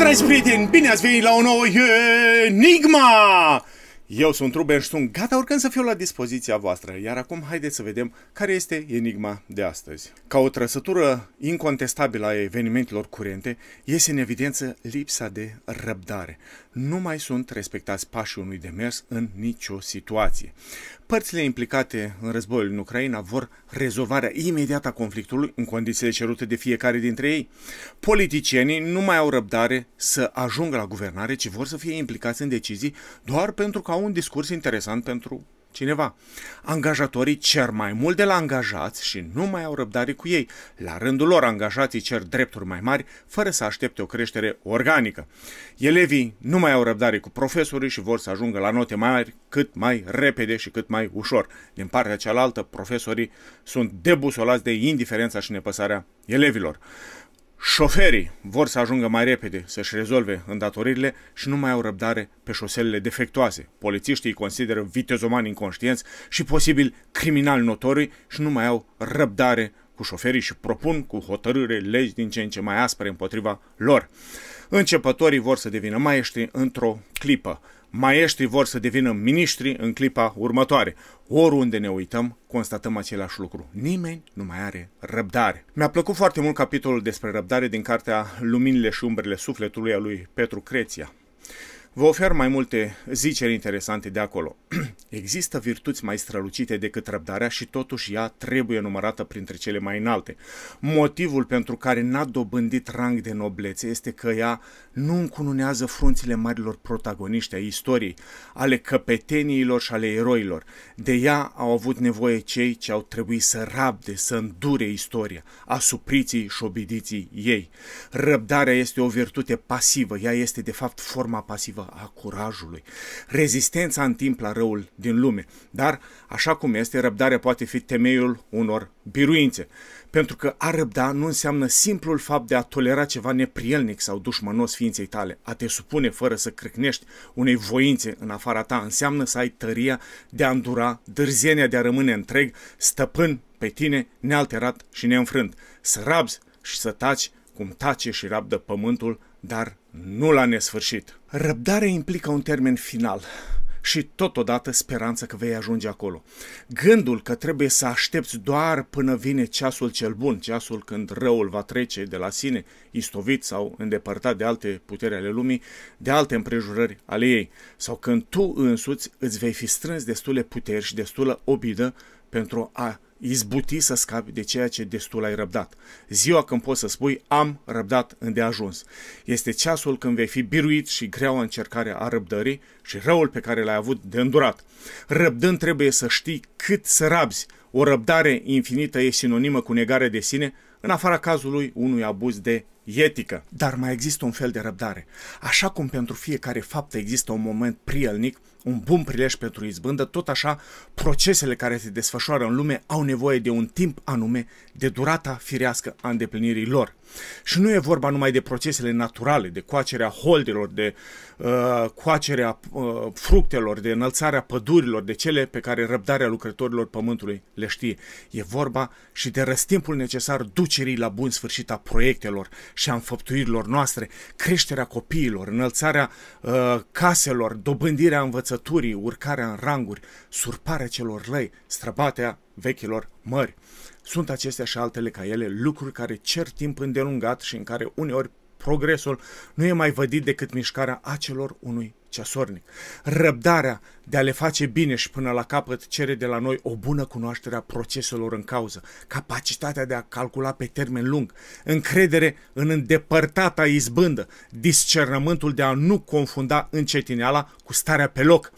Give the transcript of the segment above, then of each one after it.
dragi prieteni, bine ați venit la o nouă Enigma! Eu sunt Ruben și sunt gata oricând să fiu la dispoziția voastră, iar acum haideți să vedem care este enigma de astăzi. Ca o trăsătură incontestabilă a evenimentelor curente, iese în evidență lipsa de răbdare nu mai sunt respectați pașii unui demers în nicio situație. Părțile implicate în războiul în Ucraina vor rezolvarea imediată a conflictului în condițiile cerute de fiecare dintre ei. Politicienii nu mai au răbdare să ajungă la guvernare, ci vor să fie implicați în decizii doar pentru că au un discurs interesant pentru cineva. Angajatorii cer mai mult de la angajați și nu mai au răbdare cu ei. La rândul lor, angajații cer drepturi mai mari fără să aștepte o creștere organică. Elevii nu mai au răbdare cu profesorii și vor să ajungă la note mai mari cât mai repede și cât mai ușor. Din partea cealaltă, profesorii sunt debusolați de indiferența și nepăsarea elevilor. Șoferii vor să ajungă mai repede să-și rezolve îndatoririle și nu mai au răbdare pe șoselele defectoase. Polițiștii îi consideră vitezomani inconștienți și posibil criminali notori și nu mai au răbdare cu șoferii și propun cu hotărâre legi din ce în ce mai aspre împotriva lor. Începătorii vor să devină maestri într-o clipă maestrii vor să devină miniștri în clipa următoare. Oriunde ne uităm, constatăm același lucru. Nimeni nu mai are răbdare. Mi-a plăcut foarte mult capitolul despre răbdare din cartea Luminile și umbrele sufletului a lui Petru Creția. Vă ofer mai multe ziceri interesante de acolo. Există virtuți mai strălucite decât răbdarea și totuși ea trebuie numărată printre cele mai înalte. Motivul pentru care n-a dobândit rang de noblețe este că ea nu încununează frunțile marilor protagoniști ai istoriei, ale căpeteniilor și ale eroilor. De ea au avut nevoie cei ce au trebuit să rabde, să îndure istoria, asupriții și obidiții ei. Răbdarea este o virtute pasivă, ea este de fapt forma pasivă grozavă a curajului, rezistența în timp la răul din lume. Dar, așa cum este, răbdarea poate fi temeiul unor biruințe. Pentru că a răbda nu înseamnă simplul fapt de a tolera ceva neprielnic sau dușmănos ființei tale. A te supune fără să crăcnești unei voințe în afara ta înseamnă să ai tăria de a îndura, dârzenia de a rămâne întreg, stăpân pe tine, nealterat și neînfrânt. Să rabzi și să taci cum tace și rabdă pământul dar nu la nesfârșit. Răbdare implică un termen final și totodată speranța că vei ajunge acolo. Gândul că trebuie să aștepți doar până vine ceasul cel bun, ceasul când răul va trece de la sine, istovit sau îndepărtat de alte puteri ale lumii, de alte împrejurări ale ei, sau când tu însuți îți vei fi strâns destule puteri și destulă obidă pentru a izbuti să scapi de ceea ce destul ai răbdat. Ziua când poți să spui am răbdat îndeajuns. Este ceasul când vei fi biruit și greu încercarea a răbdării și răul pe care l-ai avut de îndurat. Răbdând trebuie să știi cât să rabzi. O răbdare infinită e sinonimă cu negare de sine, în afara cazului unui abuz de etică. Dar mai există un fel de răbdare. Așa cum pentru fiecare faptă există un moment prielnic, un bun prilej pentru izbândă, tot așa procesele care se desfășoară în lume au nevoie de un timp anume, de durata firească a îndeplinirii lor. Și nu e vorba numai de procesele naturale, de coacerea holdelor, de uh, coacerea uh, fructelor, de înălțarea pădurilor, de cele pe care răbdarea lucrătorilor pământului le știe. E vorba și de răstimpul necesar ducerii la bun sfârșit a proiectelor și a înfăptuirilor noastre, creșterea copiilor, înălțarea uh, caselor, dobândirea învățăturii, urcarea în ranguri, surparea celor lei, străbatea vechilor mări. Sunt acestea și altele ca ele lucruri care cer timp îndelungat și în care uneori progresul nu e mai vădit decât mișcarea acelor unui ceasornic. Răbdarea de a le face bine și până la capăt cere de la noi o bună cunoaștere a proceselor în cauză, capacitatea de a calcula pe termen lung, încredere în îndepărtata izbândă, discernământul de a nu confunda încetineala cu starea pe loc,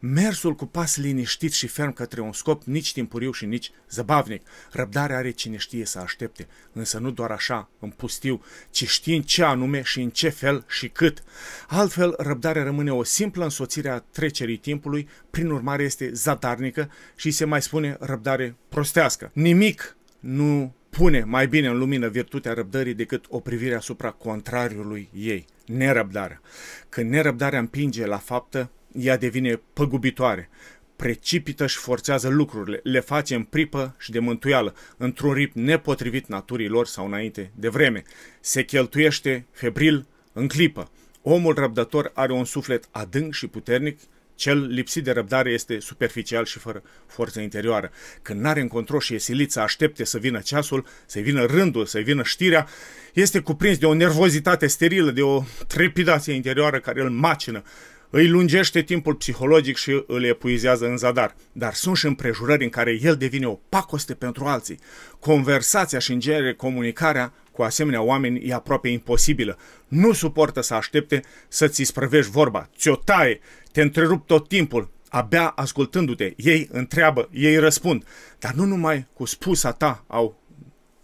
mersul cu pas liniștit și ferm către un scop nici timpuriu și nici zăbavnic. Răbdarea are cine știe să aștepte, însă nu doar așa, în pustiu, ci știind ce anume și în ce fel și cât. Altfel, răbdarea rămâne o o simplă însoțire a trecerii timpului, prin urmare este zadarnică și se mai spune răbdare prostească. Nimic nu pune mai bine în lumină virtutea răbdării decât o privire asupra contrariului ei, nerăbdarea. Când nerăbdarea împinge la faptă, ea devine păgubitoare, precipită și forțează lucrurile, le face în pripă și de mântuială, într-un rip nepotrivit naturii lor sau înainte de vreme. Se cheltuiește febril în clipă. Omul răbdător are un suflet adânc și puternic, cel lipsit de răbdare este superficial și fără forță interioară. Când n-are în control și e silit să aștepte să vină ceasul, să vină rândul, să vină știrea, este cuprins de o nervozitate sterilă, de o trepidație interioară care îl macină. Îi lungește timpul psihologic și îl epuizează în zadar. Dar sunt și împrejurări în care el devine o pacoste pentru alții. Conversația și în genere comunicarea cu asemenea oameni e aproape imposibilă. Nu suportă să aștepte să ți sprăvești vorba, ți-o taie, te întrerup tot timpul, abia ascultându-te. Ei întreabă, ei răspund, dar nu numai cu spusa ta au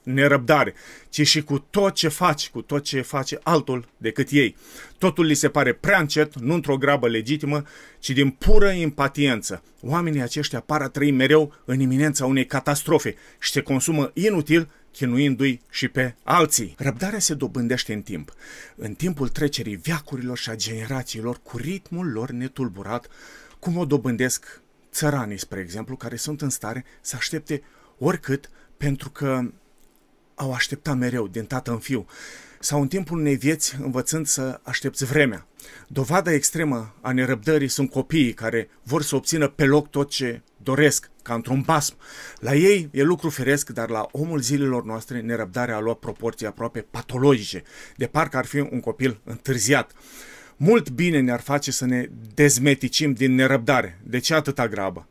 nerăbdare, ci și cu tot ce faci, cu tot ce face altul decât ei. Totul li se pare prea încet, nu într-o grabă legitimă, ci din pură impatiență. Oamenii aceștia par a trăi mereu în iminența unei catastrofe și se consumă inutil chinuindu-i și pe alții. Răbdarea se dobândește în timp, în timpul trecerii viacurilor și a generațiilor cu ritmul lor netulburat, cum o dobândesc țăranii, spre exemplu, care sunt în stare să aștepte oricât pentru că au așteptat mereu, din tată în fiu sau în timpul unei vieți învățând să aștepți vremea. Dovada extremă a nerăbdării sunt copiii care vor să obțină pe loc tot ce doresc, ca într-un basm. La ei e lucru firesc, dar la omul zilelor noastre nerăbdarea a luat proporții aproape patologice, de parcă ar fi un copil întârziat. Mult bine ne-ar face să ne dezmeticim din nerăbdare. De ce atâta grabă?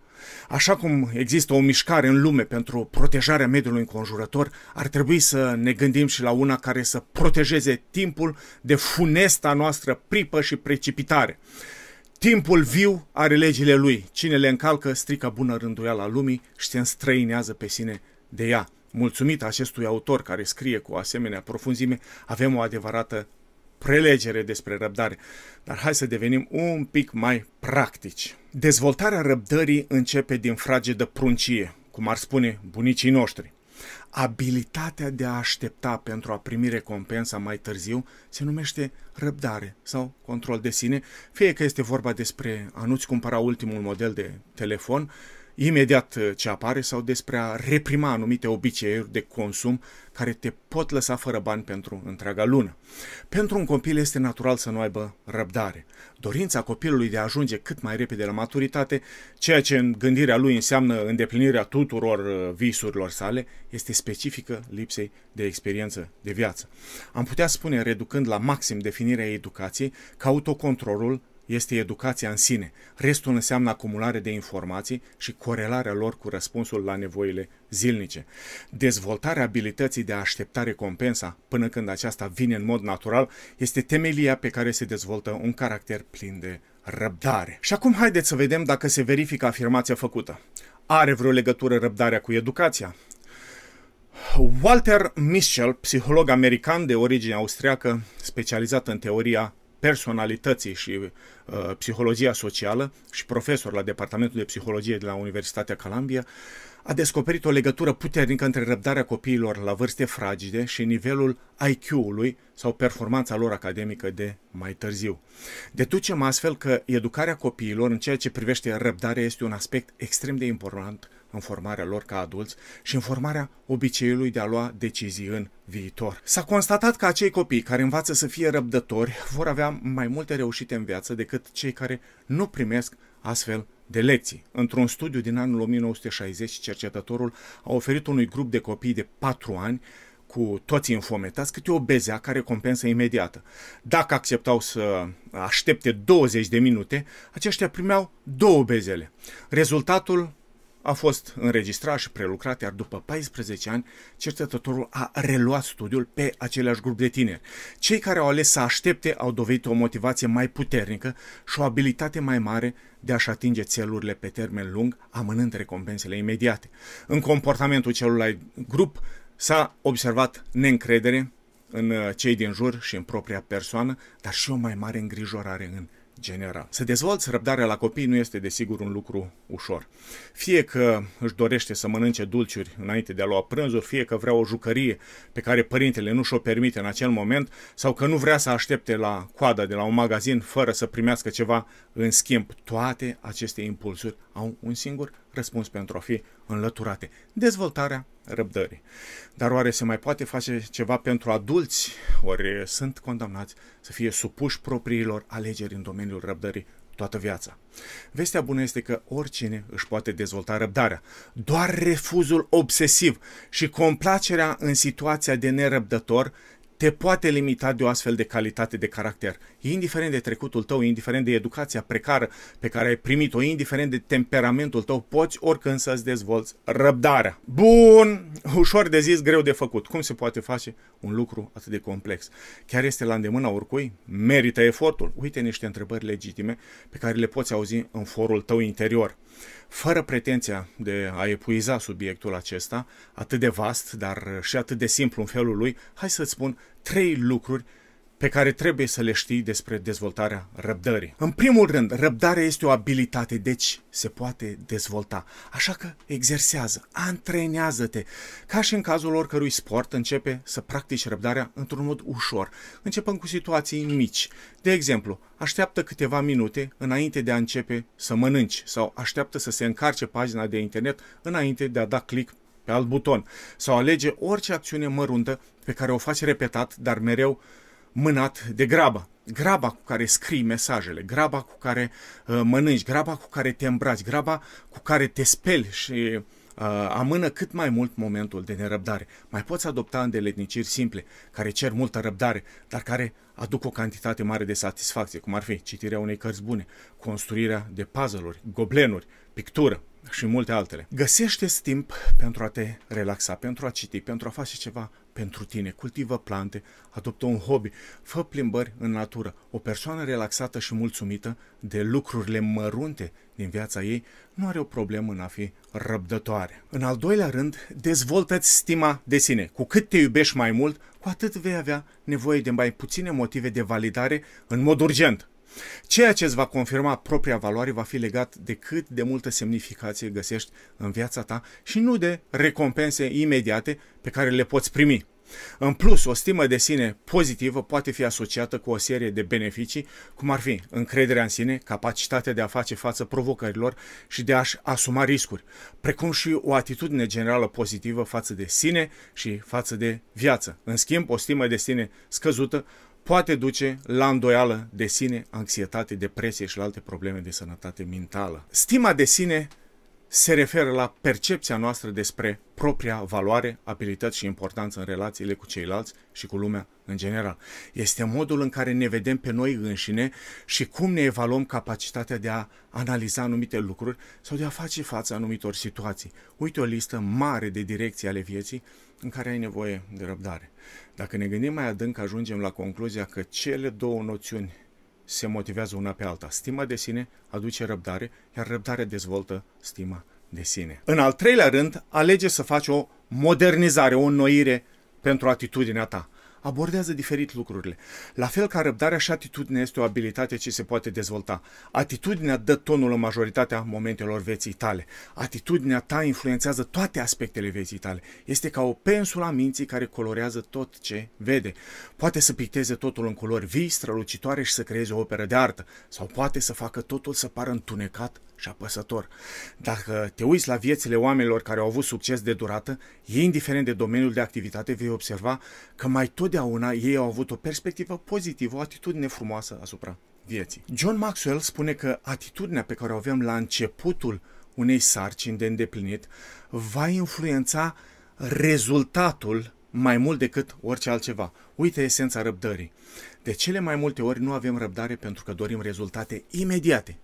Așa cum există o mișcare în lume pentru protejarea mediului înconjurător, ar trebui să ne gândim și la una care să protejeze timpul de funesta noastră pripă și precipitare. Timpul viu are legile lui. Cine le încalcă strică bună rânduiala lumii și se înstrăinează pe sine de ea. Mulțumit acestui autor care scrie cu asemenea profunzime, avem o adevărată prelegere despre răbdare. Dar hai să devenim un pic mai practici. Dezvoltarea răbdării începe din fragedă pruncie, cum ar spune bunicii noștri. Abilitatea de a aștepta pentru a primi recompensa mai târziu se numește răbdare sau control de sine, fie că este vorba despre a nu-ți cumpăra ultimul model de telefon, imediat uh, ce apare sau despre a reprima anumite obiceiuri de consum care te pot lăsa fără bani pentru întreaga lună. Pentru un copil este natural să nu aibă răbdare. Dorința copilului de a ajunge cât mai repede la maturitate, ceea ce în gândirea lui înseamnă îndeplinirea tuturor uh, visurilor sale, este specifică lipsei de experiență de viață. Am putea spune, reducând la maxim definirea educației, că autocontrolul este educația în sine. Restul înseamnă acumulare de informații și corelarea lor cu răspunsul la nevoile zilnice. Dezvoltarea abilității de a aștepta recompensa până când aceasta vine în mod natural este temelia pe care se dezvoltă un caracter plin de răbdare. Și acum haideți să vedem dacă se verifică afirmația făcută. Are vreo legătură răbdarea cu educația? Walter Mischel, psiholog american de origine austriacă, specializat în teoria personalității și uh, psihologia socială și profesor la Departamentul de Psihologie de la Universitatea Columbia, a descoperit o legătură puternică între răbdarea copiilor la vârste fragile și nivelul IQ-ului sau performanța lor academică de mai târziu. Deducem astfel că educarea copiilor în ceea ce privește răbdarea este un aspect extrem de important în formarea lor ca adulți și în formarea obiceiului de a lua decizii în viitor. S-a constatat că acei copii care învață să fie răbdători vor avea mai multe reușite în viață decât cei care nu primesc astfel de lecții. Într-un studiu din anul 1960, cercetătorul a oferit unui grup de copii de 4 ani cu toții înfometați câte o bezea care recompensă imediată. Dacă acceptau să aștepte 20 de minute, aceștia primeau două bezele. Rezultatul a fost înregistrat și prelucrat, iar după 14 ani, cercetătorul a reluat studiul pe același grup de tineri. Cei care au ales să aștepte au dovedit o motivație mai puternică și o abilitate mai mare de a-și atinge țelurile pe termen lung, amânând recompensele imediate. În comportamentul celorlalți grup s-a observat neîncredere în uh, cei din jur și în propria persoană, dar și o mai mare îngrijorare în general. Să dezvolți răbdarea la copii nu este desigur un lucru ușor. Fie că își dorește să mănânce dulciuri înainte de a lua prânzul, fie că vrea o jucărie pe care părintele nu și-o permite în acel moment, sau că nu vrea să aștepte la coada de la un magazin fără să primească ceva în schimb. Toate aceste impulsuri au un singur răspuns pentru a fi înlăturate. Dezvoltarea răbdării. Dar oare se mai poate face ceva pentru adulți? Ori sunt condamnați să fie supuși propriilor alegeri în domeniul răbdării toată viața. Vestea bună este că oricine își poate dezvolta răbdarea. Doar refuzul obsesiv și complacerea în situația de nerăbdător te poate limita de o astfel de calitate de caracter. Indiferent de trecutul tău, indiferent de educația precară pe care ai primit-o, indiferent de temperamentul tău, poți oricând să-ți dezvolți răbdarea. Bun, ușor de zis, greu de făcut. Cum se poate face un lucru atât de complex? Chiar este la îndemâna oricui? Merită efortul? Uite niște întrebări legitime pe care le poți auzi în forul tău interior fără pretenția de a epuiza subiectul acesta, atât de vast, dar și atât de simplu în felul lui, hai să-ți spun trei lucruri pe care trebuie să le știi despre dezvoltarea răbdării. În primul rând, răbdarea este o abilitate, deci se poate dezvolta. Așa că exersează, antrenează-te. Ca și în cazul oricărui sport, începe să practici răbdarea într-un mod ușor, începând cu situații mici. De exemplu, așteaptă câteva minute înainte de a începe să mănânci sau așteaptă să se încarce pagina de internet înainte de a da click pe alt buton sau alege orice acțiune măruntă pe care o faci repetat, dar mereu mânat de graba. Graba cu care scrii mesajele, graba cu care uh, mănânci, graba cu care te îmbraci, graba cu care te speli și uh, amână cât mai mult momentul de nerăbdare. Mai poți adopta îndeletniciri simple, care cer multă răbdare, dar care aduc o cantitate mare de satisfacție, cum ar fi citirea unei cărți bune, construirea de puzzle-uri, goblenuri, pictură, și multe altele. Găsește timp pentru a te relaxa, pentru a citi, pentru a face ceva pentru tine, cultivă plante, adoptă un hobby, fă plimbări în natură. O persoană relaxată și mulțumită de lucrurile mărunte din viața ei nu are o problemă în a fi răbdătoare. În al doilea rând, dezvoltă-ți stima de sine. Cu cât te iubești mai mult, cu atât vei avea nevoie de mai puține motive de validare în mod urgent. Ceea ce îți va confirma propria valoare va fi legat de cât de multă semnificație găsești în viața ta și nu de recompense imediate pe care le poți primi. În plus, o stimă de sine pozitivă poate fi asociată cu o serie de beneficii, cum ar fi încrederea în sine, capacitatea de a face față provocărilor și de a-și asuma riscuri, precum și o atitudine generală pozitivă față de sine și față de viață. În schimb, o stimă de sine scăzută poate duce la îndoială de sine, anxietate, depresie și la alte probleme de sănătate mentală. Stima de sine se referă la percepția noastră despre propria valoare, abilități și importanță în relațiile cu ceilalți și cu lumea în general. Este modul în care ne vedem pe noi înșine și cum ne evaluăm capacitatea de a analiza anumite lucruri sau de a face față anumitor situații. Uite o listă mare de direcții ale vieții în care ai nevoie de răbdare. Dacă ne gândim mai adânc, ajungem la concluzia că cele două noțiuni se motivează una pe alta. Stima de sine aduce răbdare, iar răbdare dezvoltă stima de sine. În al treilea rând, alege să faci o modernizare, o înnoire pentru atitudinea ta abordează diferit lucrurile. La fel ca răbdarea și atitudinea este o abilitate ce se poate dezvolta. Atitudinea dă tonul în majoritatea momentelor vieții tale. Atitudinea ta influențează toate aspectele vieții tale. Este ca o a minții care colorează tot ce vede. Poate să picteze totul în culori vii, strălucitoare și să creeze o operă de artă. Sau poate să facă totul să pară întunecat, și apăsător. Dacă te uiți la viețile oamenilor care au avut succes de durată, ei, indiferent de domeniul de activitate, vei observa că mai totdeauna ei au avut o perspectivă pozitivă, o atitudine frumoasă asupra vieții. John Maxwell spune că atitudinea pe care o avem la începutul unei sarcini de îndeplinit va influența rezultatul mai mult decât orice altceva. Uite esența răbdării. De cele mai multe ori nu avem răbdare pentru că dorim rezultate imediate.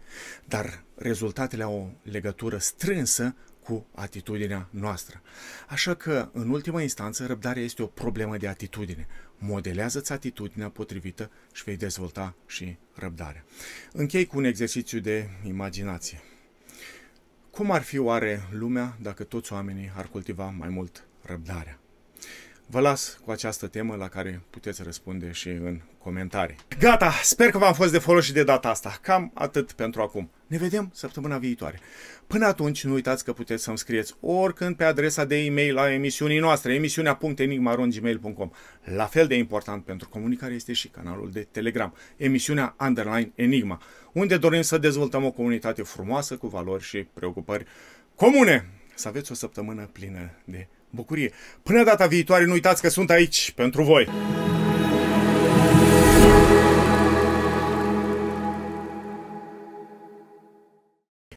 Dar rezultatele au o legătură strânsă cu atitudinea noastră. Așa că, în ultima instanță, răbdarea este o problemă de atitudine. Modelează-ți atitudinea potrivită și vei dezvolta și răbdarea. Închei cu un exercițiu de imaginație. Cum ar fi oare lumea dacă toți oamenii ar cultiva mai mult răbdarea? Vă las cu această temă la care puteți răspunde și în comentarii. Gata, sper că v-am fost de folos și de data asta. Cam atât pentru acum. Ne vedem săptămâna viitoare. Până atunci, nu uitați că puteți să-mi scrieți oricând pe adresa de e-mail a emisiunii noastre, emisiunea.enigmarongmail.com. La fel de important pentru comunicare este și canalul de Telegram, emisiunea Underline Enigma, unde dorim să dezvoltăm o comunitate frumoasă cu valori și preocupări comune. Să aveți o săptămână plină de bucurie. Până data viitoare, nu uitați că sunt aici pentru voi!